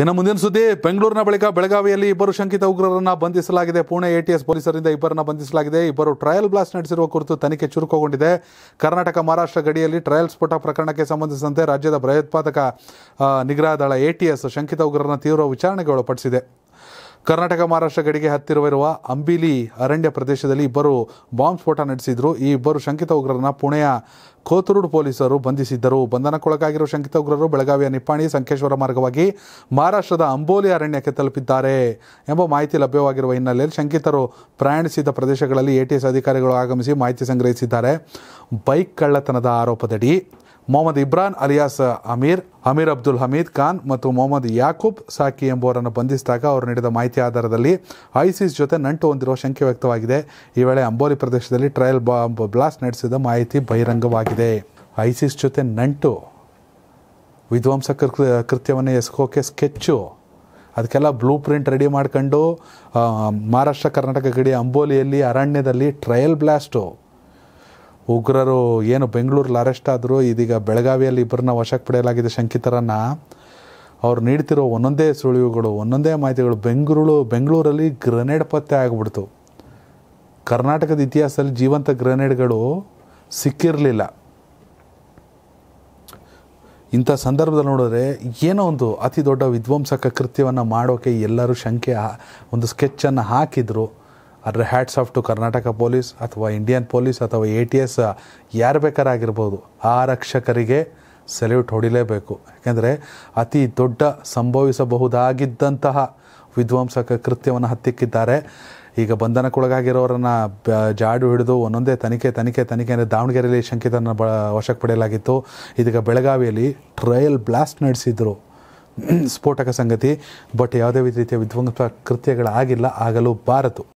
ಇನ್ನು ಮುಂದಿನ ಸುದ್ದಿ ಬೆಂಗಳೂರಿನ ಬಳಿಕ ಬೆಳಗಾವಿಯಲ್ಲಿ ಇಬ್ಬರು ಶಂಕಿತ ಉಗ್ರರನ್ನು ಬಂಧಿಸಲಾಗಿದೆ ಪುಣೆ ಎಟಿಎಸ್ ಪೊಲೀಸರಿಂದ ಇಬ್ಬರನ್ನ ಬಂಧಿಸಲಾಗಿದೆ ಇಬ್ಬರು ಟ್ರಯಲ್ ಬ್ಲಾಸ್ಟ್ ನಡೆಸಿರುವ ಕುರಿತು ತನಿಖೆ ಚುರುಕುಗೊಂಡಿದೆ ಕರ್ನಾಟಕ ಮಹಾರಾಷ್ಟ್ರ ಗಡಿಯಲ್ಲಿ ಟ್ರಯಲ್ ಸ್ಫೋಟ ಪ್ರಕರಣಕ್ಕೆ ಸಂಬಂಧಿಸಿದಂತೆ ರಾಜ್ಯದ ಭಯೋತ್ಪಾದಕ ನಿಗ್ರಹ ದಳ ಎಟಿಎಸ್ ಶಂಕಿತ ಉಗ್ರರನ್ನ ತೀವ್ರ ವಿಚಾರಣೆಗೆ ಒಳಪಡಿಸಿದೆ ಕರ್ನಾಟಕ ಮಹಾರಾಷ್ಟ್ರ ಗಡಿಗೆ ಹತ್ತಿರವಿರುವ ಅಂಬಿಲಿ ಅರಣ್ಯ ಪ್ರದೇಶದಲ್ಲಿ ಇಬ್ಬರು ಬಾಂಬ್ ಸ್ಫೋಟ ನಡೆಸಿದ್ರು ಈ ಇಬ್ಬರು ಶಂಕಿತ ಉಗ್ರರನ್ನ ಪುಣೆಯ ಕೋತರೂಡ್ ಪೊಲೀಸರು ಬಂಧಿಸಿದ್ದರು ಬಂಧನಕ್ಕೊಳಗಾಗಿರುವ ಶಂಕಿತ ಉಗ್ರರು ಬೆಳಗಾವಿಯ ನಿಪ್ಪಾಣಿ ಸಂಕೇಶ್ವರ ಮಾರ್ಗವಾಗಿ ಮಹಾರಾಷ್ಟ್ರದ ಅಂಬೋಲಿ ಅರಣ್ಯಕ್ಕೆ ತಲುಪಿದ್ದಾರೆ ಎಂಬ ಮಾಹಿತಿ ಲಭ್ಯವಾಗಿರುವ ಹಿನ್ನೆಲೆಯಲ್ಲಿ ಶಂಕಿತರು ಪ್ರಯಾಣಿಸಿದ ಪ್ರದೇಶಗಳಲ್ಲಿ ಎಟಿಎಸ್ ಅಧಿಕಾರಿಗಳು ಆಗಮಿಸಿ ಮಾಹಿತಿ ಸಂಗ್ರಹಿಸಿದ್ದಾರೆ ಬೈಕ್ ಕಳ್ಳತನದ ಆರೋಪದಡಿ ಮೊಹಮ್ಮದ್ ಇಬ್ರಾನ್ ಅಲಿಯಾಸ್ ಅಮೀರ್ ಅಮೀರ್ ಅಬ್ದುಲ್ ಹಮೀದ್ ಖಾನ್ ಮತ್ತು ಮೊಹಮ್ಮದ್ ಯಾಕೂಬ್ ಸಾಕಿ ಎಂಬುವರನ್ನು ಬಂಧಿಸಿದಾಗ ಅವರು ನೀಡಿದ ಮಾಹಿತಿ ಆಧಾರದಲ್ಲಿ ಐಸಿಸ್ ಜೊತೆ ನಂಟು ಹೊಂದಿರುವ ಶಂಕೆ ವ್ಯಕ್ತವಾಗಿದೆ ಈ ವೇಳೆ ಅಂಬೋಲಿ ಪ್ರದೇಶದಲ್ಲಿ ಟ್ರಯಲ್ ಬಾಂಬ್ ಬ್ಲಾಸ್ಟ್ ನಡೆಸಿದ ಮಾಹಿತಿ ಬಹಿರಂಗವಾಗಿದೆ ಐಸಿಸ್ ಜೊತೆ ನಂಟು ವಿಧ್ವಂಸಕ ಕೃತ್ಯವನ್ನು ಎಸ್ಕೋಕೆ ಸ್ಕೆಚ್ಚು ಅದಕ್ಕೆಲ್ಲ ಬ್ಲೂ ಪ್ರಿಂಟ್ ರೆಡಿ ಮಾಡ್ಕೊಂಡು ಮಹಾರಾಷ್ಟ್ರ ಕರ್ನಾಟಕ ಗಡಿ ಅಂಬೋಲಿಯಲ್ಲಿ ಅರಣ್ಯದಲ್ಲಿ ಟ್ರಯಲ್ ಬ್ಲಾಸ್ಟು ಉಗ್ರರು ಏನು ಬೆಂಗಳೂರಲ್ಲಿ ಅರೆಸ್ಟ್ ಆದರೂ ಇದೀಗ ಬೆಳಗಾವಿಯಲ್ಲಿ ಇಬ್ಬರನ್ನ ವಶಕ್ಕೆ ಪಡೆಯಲಾಗಿದೆ ಶಂಕಿತರನ್ನು ಅವ್ರು ನೀಡ್ತಿರೋ ಒಂದೊಂದೇ ಸುಳಿವುಗಳು ಒಂದೊಂದೇ ಮಾಹಿತಿಗಳು ಬೆಂಗಳೂರು ಬೆಂಗಳೂರಲ್ಲಿ ಗ್ರೆನೇಡ್ ಪತ್ತೆ ಆಗಿಬಿಡ್ತು ಕರ್ನಾಟಕದ ಇತಿಹಾಸದಲ್ಲಿ ಜೀವಂತ ಗ್ರೆನೇಡ್ಗಳು ಸಿಕ್ಕಿರಲಿಲ್ಲ ಇಂಥ ಸಂದರ್ಭದಲ್ಲಿ ನೋಡಿದ್ರೆ ಏನೋ ಒಂದು ಅತಿ ದೊಡ್ಡ ವಿಧ್ವಂಸಕ ಕೃತ್ಯವನ್ನು ಮಾಡೋಕ್ಕೆ ಎಲ್ಲರೂ ಶಂಕೆ ಒಂದು ಸ್ಕೆಚ್ಚನ್ನು ಹಾಕಿದರು ಅದರ hats off to Karnataka police ಅಥವಾ ಇಂಡಿಯನ್ ಪೊಲೀಸ್ ಅಥವಾ ಎ ಟಿ ಎಸ್ ಯಾರು ಬೇಕಾರಾಗಿರ್ಬೋದು ರಕ್ಷಕರಿಗೆ ಸೆಲ್ಯೂಟ್ ಹೊಡಿಲೇಬೇಕು ಯಾಕೆಂದರೆ ಅತಿ ದೊಡ್ಡ ಸಂಭವಿಸಬಹುದಾಗಿದ್ದಂತಹ ವಿಧ್ವಂಸಕ ಕೃತ್ಯವನ್ನು ಹತ್ತಿಕ್ಕಿದ್ದಾರೆ ಈಗ ಬಂಧನಕ್ಕೊಳಗಾಗಿರೋರನ್ನು ಜಾಡು ಹಿಡಿದು ಒಂದೊಂದೇ ತನಿಖೆ ತನಿಖೆ ತನಿಖೆ ಅಂದರೆ ದಾವಣಗೆರೆಯಲ್ಲಿ ಶಂಕಿತನ ಬ ವಶಕ್ಕೆ ಪಡೆಯಲಾಗಿತ್ತು ಇದೀಗ ಬೆಳಗಾವಿಯಲ್ಲಿ ಟ್ರಯಲ್ ಬ್ಲಾಸ್ಟ್ ನಡೆಸಿದ್ರು ಸ್ಫೋಟಕ ಸಂಗತಿ ಬಟ್ ಯಾವುದೇ ರೀತಿಯ ವಿಧ್ವಂಸ ಕೃತ್ಯಗಳಾಗಿಲ್ಲ ಆಗಲೂ ಬಾರದು